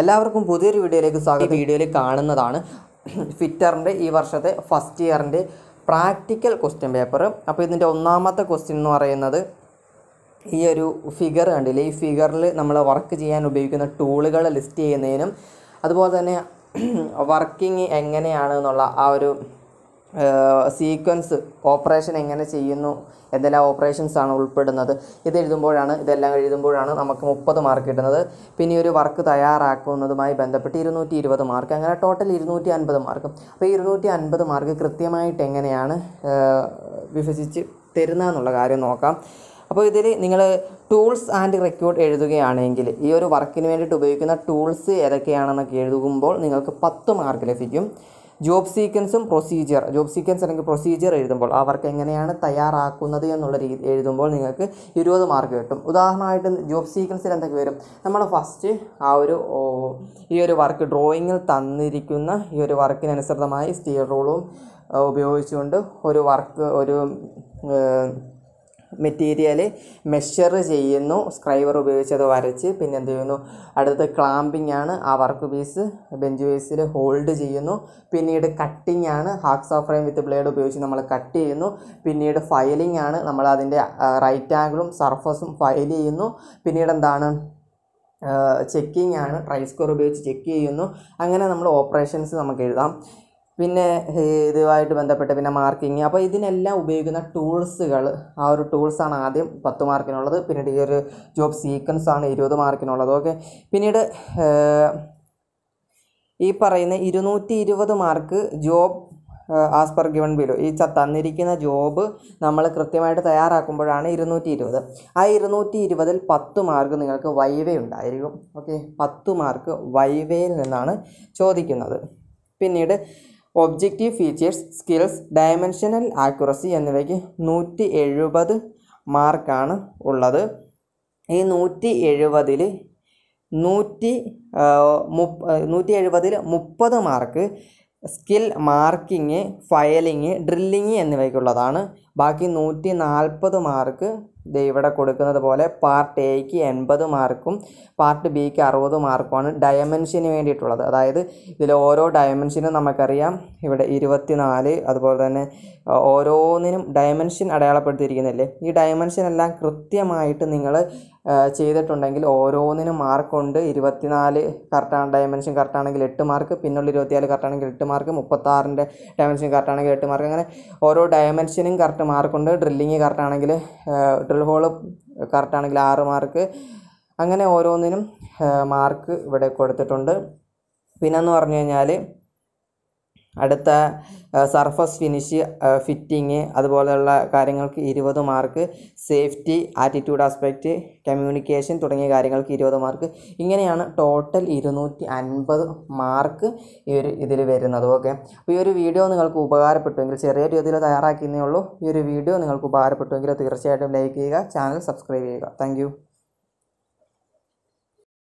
എല്ലാവർക്കും പുതിയൊരു വീഡിയോയിലേക്ക് സ്വാഗതം വീഡിയോയിൽ കാണുന്നതാണ് ഫിറ്ററിൻ്റെ ഈ വർഷത്തെ ഫസ്റ്റ് ഇയറിൻ്റെ പ്രാക്ടിക്കൽ ക്വസ്റ്റ്യൻ പേപ്പർ അപ്പോൾ ഇതിൻ്റെ ഒന്നാമത്തെ ക്വസ്റ്റ്യൻ എന്ന് പറയുന്നത് ഈ ഒരു ഫിഗർ കണ്ടില്ലേ ഈ ഫിഗറിൽ നമ്മൾ വർക്ക് ചെയ്യാൻ ഉപയോഗിക്കുന്ന ടൂളുകൾ ലിസ്റ്റ് ചെയ്യുന്നതിനും അതുപോലെ തന്നെ വർക്കിംഗ് എങ്ങനെയാണ് എന്നുള്ള ആ ഒരു സീക്വൻസ് ഓപ്പറേഷൻ എങ്ങനെ ചെയ്യുന്നു എന്തെല്ലാം ഓപ്പറേഷൻസ് ആണ് ഉൾപ്പെടുന്നത് ഇത് എഴുതുമ്പോഴാണ് ഇതെല്ലാം എഴുതുമ്പോഴാണ് നമുക്ക് മുപ്പത് മാർക്ക് കിട്ടുന്നത് പിന്നെ ഒരു വർക്ക് തയ്യാറാക്കുന്നതുമായി ബന്ധപ്പെട്ട് ഇരുന്നൂറ്റി ഇരുപത് മാർക്ക് അങ്ങനെ ടോട്ടൽ ഇരുന്നൂറ്റി അൻപത് മാർക്ക് അപ്പോൾ ഇരുന്നൂറ്റി അൻപത് മാർക്ക് കൃത്യമായിട്ട് എങ്ങനെയാണ് വിഭജിച്ച് തരുന്നതെന്നുള്ള കാര്യം നോക്കാം അപ്പോൾ ഇതിൽ നിങ്ങൾ ടൂൾസ് ആൻഡ് റെക്കോർഡ് എഴുതുകയാണെങ്കിൽ ഈ ഒരു വർക്കിന് വേണ്ടിയിട്ട് ഉപയോഗിക്കുന്ന ടൂൾസ് ഏതൊക്കെയാണെന്നൊക്കെ എഴുതുമ്പോൾ നിങ്ങൾക്ക് പത്ത് മാർക്ക് ലഭിക്കും ജോബ് സീക്വൻസും പ്രൊസീജിയർ ജോബ് സീക്വൻസ് അല്ലെങ്കിൽ പ്രൊസീജിയർ എഴുതുമ്പോൾ അവർക്ക് എങ്ങനെയാണ് തയ്യാറാക്കുന്നത് എന്നുള്ള രീതി എഴുതുമ്പോൾ നിങ്ങൾക്ക് ഇരുപത് മാർക്ക് കിട്ടും ഉദാഹരണമായിട്ട് ജോബ് സീക്വൻസിൽ എന്തൊക്കെ വരും നമ്മൾ ഫസ്റ്റ് ആ ഒരു ഈ ഒരു വർക്ക് ഡ്രോയിങ്ങിൽ തന്നിരിക്കുന്ന ഈ ഒരു വർക്കിനനുസൃതമായി സ്റ്റീൽ റോളും ഉപയോഗിച്ചുകൊണ്ട് ഒരു വർക്ക് ഒരു മെറ്റീരിയൽ മെഷർ ചെയ്യുന്നു സ്ക്രൈബർ ഉപയോഗിച്ച് അത് വരച്ച് പിന്നെ എന്ത് ചെയ്യുന്നു അടുത്തത് ക്ലാമ്പിംഗ് ആണ് ആ വർക്ക് പീസ് ബെഞ്ച് പീസിൽ ഹോൾഡ് ചെയ്യുന്നു പിന്നീട് കട്ടിംഗ് ആണ് ഓഫ് ഫ്രെയിം വിത്ത് ബ്ലേഡ് ഉപയോഗിച്ച് നമ്മൾ കട്ട് ചെയ്യുന്നു പിന്നീട് ഫയലിംഗ് ആണ് നമ്മൾ അതിൻ്റെ റൈറ്റ് ആംഗിളും സർഫസും ഫയൽ ചെയ്യുന്നു പിന്നീട് എന്താണ് ചെക്കിംഗ് ആണ് ട്രൈ സ്കോർ ഉപയോഗിച്ച് ചെക്ക് ചെയ്യുന്നു അങ്ങനെ നമ്മൾ ഓപ്പറേഷൻസ് നമുക്ക് എഴുതാം പിന്നെ ഇതുമായിട്ട് ബന്ധപ്പെട്ട് പിന്നെ മാർക്കിങ് അപ്പോൾ ഇതിനെല്ലാം ഉപയോഗിക്കുന്ന ടൂൾസുകൾ ആ ഒരു ടൂൾസാണ് ആദ്യം പത്ത് മാർക്കിനുള്ളത് പിന്നീട് ഈ ഒരു ജോബ് സീക്വൻസ് ആണ് ഇരുപത് മാർക്കിനുള്ളത് ഓക്കെ പിന്നീട് ഈ പറയുന്ന ഇരുന്നൂറ്റി ഇരുപത് mark job as per given below ഈ തന്നിരിക്കുന്ന ജോബ് നമ്മൾ കൃത്യമായിട്ട് തയ്യാറാക്കുമ്പോഴാണ് ഇരുന്നൂറ്റി ഇരുപത് ആ ഇരുന്നൂറ്റി ഇരുപതിൽ പത്ത് മാർക്ക് നിങ്ങൾക്ക് വൈവേ ഉണ്ടായിരിക്കും ഓക്കെ പത്ത് മാർക്ക് വൈവേയിൽ നിന്നാണ് ചോദിക്കുന്നത് പിന്നീട് objective features skills dimensional accuracy എന്നിവയ്ക്ക് നൂറ്റി എഴുപത് മാർക്കാണ് ഉള്ളത് ഈ നൂറ്റി എഴുപതിൽ നൂറ്റി മുപ്പ നൂറ്റി എഴുപതിൽ മുപ്പത് mark skill marking filing drilling എന്നിവയ്ക്കുള്ളതാണ് ബാക്കി നൂറ്റി നാൽപ്പത് മാർക്ക് ഇവിടെ കൊടുക്കുന്നത് പോലെ പാർട്ട് എക്ക് എൺപത് മാർക്കും പാർട്ട് ബിക്ക് അറുപത് മാർക്കുമാണ് ഡയമെൻഷന് വേണ്ടിയിട്ടുള്ളത് അതായത് ഇതിൽ ഓരോ ഡയമെൻഷനും നമുക്കറിയാം ഇവിടെ ഇരുപത്തി നാല് അതുപോലെ തന്നെ ഓരോന്നിനും ഡയമെൻഷൻ അടയാളപ്പെടുത്തിയിരിക്കുന്നില്ലേ ഈ ഡയമെൻഷൻ എല്ലാം കൃത്യമായിട്ട് നിങ്ങൾ ചെയ്തിട്ടുണ്ടെങ്കിൽ ഓരോന്നിനും മാർക്കുണ്ട് ഇരുപത്തിനാല് കറക്റ്റാണ് ഡയമെൻഷൻ കറക്റ്റാണെങ്കിൽ എട്ട് മാർക്ക് പിന്നുള്ള ഇരുപത്തിനാല് കറക്റ്റാണെങ്കിൽ എട്ട് മാർക്ക് മുപ്പത്താറിൻ്റെ ഡയമെൻഷൻ കറക്റ്റാണെങ്കിൽ എട്ട് മാർക്ക് അങ്ങനെ ഓരോ ഡയമെൻഷനും കറക്റ്റ് മാർക്കുണ്ട് ഡ്രില്ലിങ് കറക്റ്റാണെങ്കിൽ ഡ്രിൽ ട്വൽവ് ഹോള് കറക്റ്റാണെങ്കിൽ ആറ് മാർക്ക് അങ്ങനെ ഓരോന്നിനും മാർക്ക് ഇവിടെ കൊടുത്തിട്ടുണ്ട് എന്ന് പറഞ്ഞു കഴിഞ്ഞാൽ അടുത്ത സർഫസ് ഫിനിഷ് ഫിറ്റിങ് അതുപോലെയുള്ള കാര്യങ്ങൾക്ക് ഇരുപത് mark safety attitude aspect communication തുടങ്ങിയ കാര്യങ്ങൾക്ക് ഇരുപത് മാർക്ക് ഇങ്ങനെയാണ് ടോട്ടൽ ഇരുന്നൂറ്റി അൻപത് മാർക്ക് ഈ ഒരു ഇതിൽ വരുന്നത് ഓക്കെ അപ്പോൾ ഈ ഒരു വീഡിയോ നിങ്ങൾക്ക് ഉപകാരപ്പെട്ടുവെങ്കിൽ ചെറിയ രീതിയിൽ തയ്യാറാക്കുന്നേ ഉള്ളൂ ഈ ഒരു വീഡിയോ നിങ്ങൾക്ക് ഉപകാരപ്പെട്ടുവെങ്കിൽ തീർച്ചയായിട്ടും ലൈക്ക് ചെയ്യുക ചാനൽ സബ്സ്ക്രൈബ് ചെയ്യുക താങ്ക്